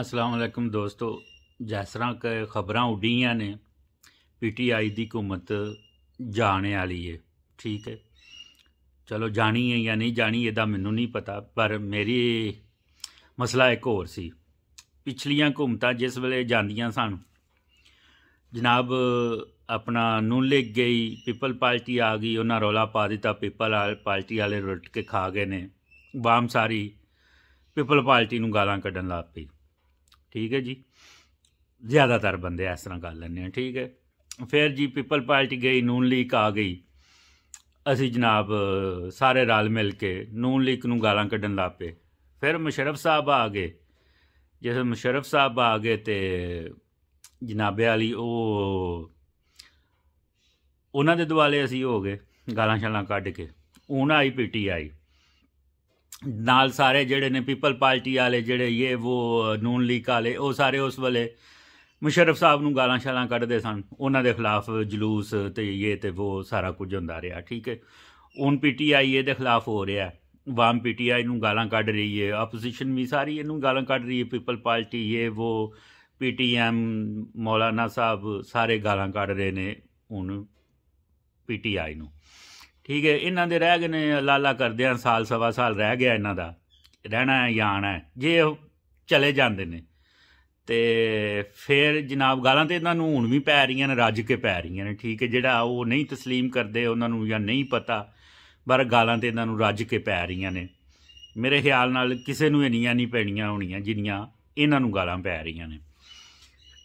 ਅਸਲਾਮ ਦੋਸਤੋ ਜੈਸਰਾ ਕੇ ਖਬਰਾਂ ਉਡੀਆਂ ਨੇ ਪੀਟੀਆਈ ਦੀ ਹਕੂਮਤ ਜਾਣ ਵਾਲੀ ਏ ਠੀਕ ਹੈ ਚਲੋ ਜਾਣੀ ਹੈ ਜਾਂ ਨਹੀਂ ਜਾਣੀ ਇਹਦਾ ਮੈਨੂੰ ਨਹੀਂ ਪਤਾ ਪਰ ਮੇਰੀ ਮਸਲਾ ਇੱਕ ਹੋਰ ਸੀ ਪਿਛਲੀਆਂ ਹਕੂਮਤਾਂ ਜਿਸ ਵੇਲੇ ਜਾਂਦੀਆਂ ਸਨ ਜਨਾਬ ਆਪਣਾ ਨੂਨ ਲਿਖ ਗਈ ਪੀਪਲ ਪਾਰਟੀ ਆ ਗਈ ਉਹਨਾਂ ਰੋਲਾ ਪਾ ਦਿੱਤਾ ਪੀਪਲ ਪਾਰਟੀ ਵਾਲੇ ਰੁੱਟ ਕੇ ਖਾ ਗਏ ਨੇ ਬਾਮ ਸਾਰੀ ਪੀਪਲ ਪਾਰਟੀ ਨੂੰ ਗਾਲਾਂ ਕੱਢਣ ਲੱਗ ਪਈ ਠੀਕ ਹੈ ਜੀ ਜ਼ਿਆਦਾਤਰ ਬੰਦੇ ਇਸ ਤਰ੍ਹਾਂ ਕਰ ਲੈਂਦੇ ਆ ਠੀਕ ਹੈ ਫਿਰ ਜੀ ਪੀਪਲ ਪਾਰਟੀ ਗਈ ਨੂਨ ਲੀਕ ਆ ਗਈ ਅਸੀਂ ਜਨਾਬ ਸਾਰੇ ਰਲ ਮਿਲ ਕੇ ਨੂਨ ਲੀਕ ਨੂੰ ਗਾਲਾਂ ਕੱਢਣ ਲੱਪੇ ਫਿਰ ਮੁਸ਼ਰਫ ਸਾਹਿਬ ਆ ਗਏ ਜਿਸ ਮੁਸ਼ਰਫ ਸਾਹਿਬ ਆ ਗਏ ਤੇ ਜਨਾਬੇ ਵਾਲੀ ਉਹ ਉਹਨਾਂ ਦੇ ਦੁਆਲੇ ਅਸੀਂ ਹੋ ਗਏ ਗਾਲਾਂ ਛਾਲਾਂ ਕੱਢ ਕੇ ਉਹਨਾਂ ਆਈ ਪੀਟੀ ਆਈ ਨਾਲ ਸਾਰੇ ਜਿਹੜੇ ਨੇ ਪੀਪਲ ਪਾਰਟੀ ਵਾਲੇ ਜਿਹੜੇ ਇਹ ਉਹ ਨੂਨ ਲੀਕ ਵਾਲੇ ਉਹ ਸਾਰੇ ਉਸ ਵੇਲੇ ਮੁਸ਼ਰਫ ਸਾਹਿਬ ਨੂੰ ਗਾਲਾਂ ਸ਼ਾਲਾਂ ਕੱਢਦੇ ਸਨ ਉਹਨਾਂ ਦੇ ਖਿਲਾਫ ਜਲੂਸ ਤੇ ਇਹ ਤੇ ਉਹ ਸਾਰਾ ਕੁਝ ਹੁੰਦਾ ਰਿਹਾ ਠੀਕ ਹੈ ਉਹਨ ਪੀਟੀਆਈ ਇਹਦੇ ਖਿਲਾਫ ਹੋ ਰਿਹਾ ਵਾਮ ਪੀਟੀਆਈ ਨੂੰ ਗਾਲਾਂ ਕੱਢ ਰਹੀ ਹੈ ਆਪੋਜੀਸ਼ਨ ਵੀ ਸਾਰੀ ਇਹਨੂੰ ਗਾਲਾਂ ਕੱਢ ਰਹੀ ਹੈ ਪੀਪਲ ਪਾਰਟੀ ਇਹ ਉਹ ਪੀਟੀਐਮ ਮੌਲਾਨਾ ਸਾਹਿਬ ਸਾਰੇ ਗਾਲਾਂ ਕੱਢ ਰਹੇ ਨੇ ਉਹਨ ਪੀਟੀਆਈ ਨੂੰ ਠੀਕ ਹੈ ਇਹਨਾਂ ਦੇ ਰਹਿ ਗਏ ਨੇ ਅੱਲਾ ਅੱਲਾ ਆ ਸਾਲ ਸਵਾ ਸਾਲ ਰਹਿ ਗਿਆ ਇਹਨਾਂ ਦਾ ਰਹਿਣਾ ਹੈ ਜਾਂ ਆਣਾ ਹੈ ਜੇ ਉਹ ਚਲੇ ਜਾਂਦੇ ਨੇ ਤੇ ਫਿਰ ਜਨਾਬ ਗਾਲਾਂ ਤੇ ਇਹਨਾਂ ਨੂੰ ਹੁਣ ਵੀ ਪੈ ਰਹੀਆਂ ਨੇ ਰੱਜ ਕੇ ਪੈ ਰਹੀਆਂ ਨੇ ਠੀਕ ਹੈ ਜਿਹੜਾ ਉਹ ਨਹੀਂ تسلیم ਕਰਦੇ ਉਹਨਾਂ ਨੂੰ ਜਾਂ ਨਹੀਂ ਪਤਾ ਪਰ ਗਾਲਾਂ ਤੇ ਇਹਨਾਂ ਨੂੰ ਰੱਜ ਕੇ ਪੈ ਰਹੀਆਂ ਨੇ ਮੇਰੇ ਖਿਆਲ ਨਾਲ ਕਿਸੇ ਨੂੰ ਇਹ ਨਹੀਂ ਪੈਣੀਆਂ ਹੋਣੀਆਂ ਜਿੰਨੀਆਂ ਇਹਨਾਂ ਨੂੰ ਗਾਲਾਂ ਪੈ ਰਹੀਆਂ ਨੇ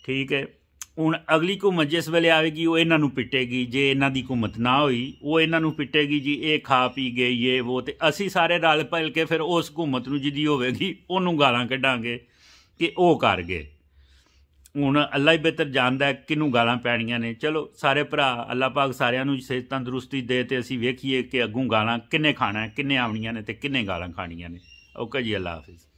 ਠੀਕ ਹੈ ਹੁਣ ਅਗਲੀ ਹਕੂਮਤ ਜਿਸ ਵੇਲੇ ਆਵੇਗੀ ਉਹ ਇਹਨਾਂ ਨੂੰ ਪਿੱਟੇਗੀ ਜੇ ਇਹਨਾਂ ਦੀ ਹਕੂਮਤ ਨਾ ਹੋਈ ਉਹ ਇਹਨਾਂ ਨੂੰ ਪਿੱਟੇਗੀ ਜੀ ਇਹ ਖਾ ਪੀ ਗਏ ਇਹ ਉਹ ਤੇ ਅਸੀਂ ਸਾਰੇ ਰਲ ਪਲ ਕੇ ਫਿਰ ਉਸ ਹਕੂਮਤ ਨੂੰ ਜਿਹਦੀ ਹੋਵੇਗੀ ਉਹਨੂੰ ਗਾਲਾਂ ਕੱਢਾਂਗੇ ਕਿ ਉਹ ਕਰ ਗਏ ਹੁਣ ਅੱਲਾ ਹੀ ਬਿਹਤਰ ਜਾਣਦਾ ਹੈ ਕਿਨੂੰ ਗਾਲਾਂ ਪੈਣੀਆਂ ਨੇ ਚਲੋ ਸਾਰੇ ਭਰਾ ਅੱਲਾ ਪਾਕ ਸਾਰਿਆਂ ਨੂੰ ਸਿਹਤ ਤੰਦਰੁਸਤੀ ਦੇ ਤੇ ਅਸੀਂ ਵੇਖੀਏ ਕਿ ਅੱਗੋਂ ਗਾਲਾਂ ਕਿੰਨੇ ਖਾਣਾ ਹੈ ਕਿੰਨੇ ਆਉਣੀਆਂ ਨੇ ਤੇ ਕਿੰਨੇ ਗਾਲਾਂ ਖਾਣੀਆਂ ਨੇ ਓਕੇ ਜੀ ਅੱਲਾ ਹਾਫਿਜ਼